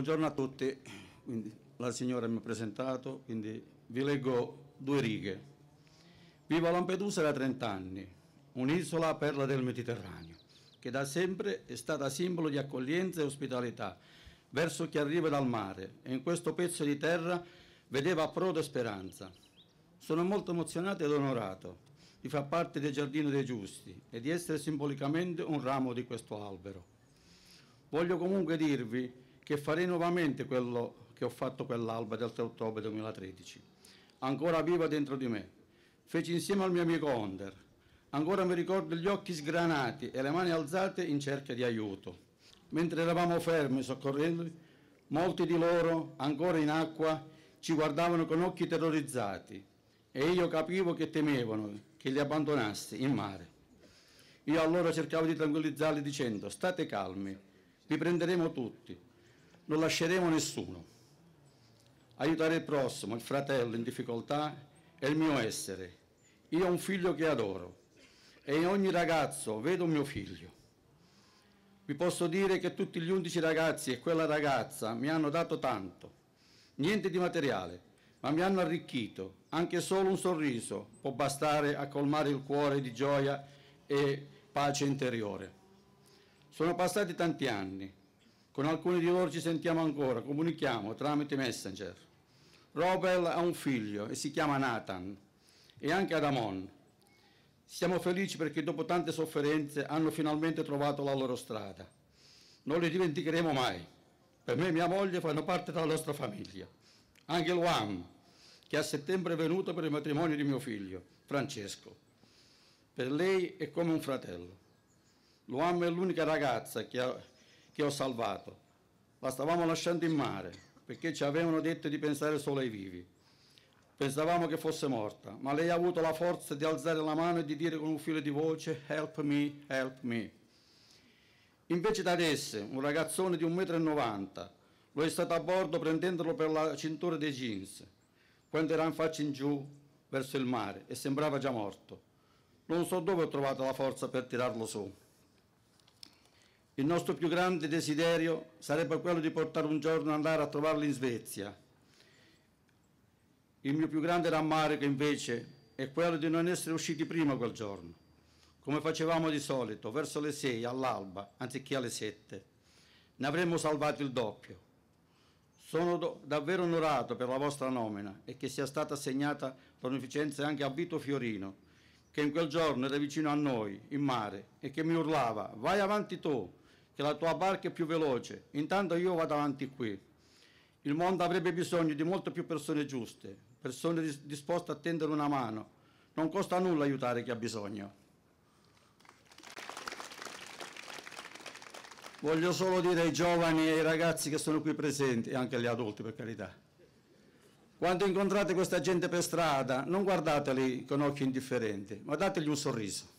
Buongiorno a tutti, quindi, la signora mi ha presentato, quindi vi leggo due righe. Vivo a Lampedusa da 30 anni, un'isola perla del Mediterraneo, che da sempre è stata simbolo di accoglienza e ospitalità verso chi arriva dal mare e in questo pezzo di terra vedeva a e speranza. Sono molto emozionato ed onorato di far parte del Giardino dei Giusti e di essere simbolicamente un ramo di questo albero. Voglio comunque dirvi che farei nuovamente quello che ho fatto quell'alba del 3 ottobre 2013, ancora viva dentro di me. Feci insieme al mio amico Onder. Ancora mi ricordo gli occhi sgranati e le mani alzate in cerca di aiuto. Mentre eravamo fermi soccorrendo, molti di loro, ancora in acqua, ci guardavano con occhi terrorizzati e io capivo che temevano che li abbandonassi in mare. Io allora cercavo di tranquillizzarli dicendo state calmi, vi prenderemo tutti, non lasceremo nessuno. Aiutare il prossimo, il fratello in difficoltà è il mio essere. Io ho un figlio che adoro e in ogni ragazzo vedo mio figlio. Vi posso dire che tutti gli undici ragazzi e quella ragazza mi hanno dato tanto, niente di materiale, ma mi hanno arricchito. Anche solo un sorriso può bastare a colmare il cuore di gioia e pace interiore. Sono passati tanti anni, con alcuni di loro ci sentiamo ancora, comunichiamo tramite Messenger. Robel ha un figlio e si chiama Nathan e anche Adamon. Siamo felici perché dopo tante sofferenze hanno finalmente trovato la loro strada. Non li dimenticheremo mai. Per me e mia moglie fanno parte della nostra famiglia. Anche Luam, che a settembre è venuto per il matrimonio di mio figlio, Francesco. Per lei è come un fratello. Luam è l'unica ragazza che ha che ho salvato. La stavamo lasciando in mare perché ci avevano detto di pensare solo ai vivi. Pensavamo che fosse morta, ma lei ha avuto la forza di alzare la mano e di dire con un filo di voce help me, help me. Invece Taresse, un ragazzone di 1,90 m, lo è stato a bordo prendendolo per la cintura dei jeans, quando era in faccia in giù verso il mare e sembrava già morto. Non so dove ho trovato la forza per tirarlo su. Il nostro più grande desiderio sarebbe quello di portare un giorno andare a trovarli in Svezia. Il mio più grande rammarico invece è quello di non essere usciti prima quel giorno, come facevamo di solito, verso le 6 all'alba, anziché alle 7. Ne avremmo salvato il doppio. Sono davvero onorato per la vostra nomina e che sia stata assegnata l'onorificenza anche a Vito Fiorino, che in quel giorno era vicino a noi, in mare, e che mi urlava «Vai avanti tu!» che la tua barca è più veloce, intanto io vado avanti qui. Il mondo avrebbe bisogno di molte più persone giuste, persone disposte a tendere una mano. Non costa nulla aiutare chi ha bisogno. Voglio solo dire ai giovani e ai ragazzi che sono qui presenti, e anche agli adulti per carità, quando incontrate questa gente per strada, non guardateli con occhi indifferenti, ma dategli un sorriso.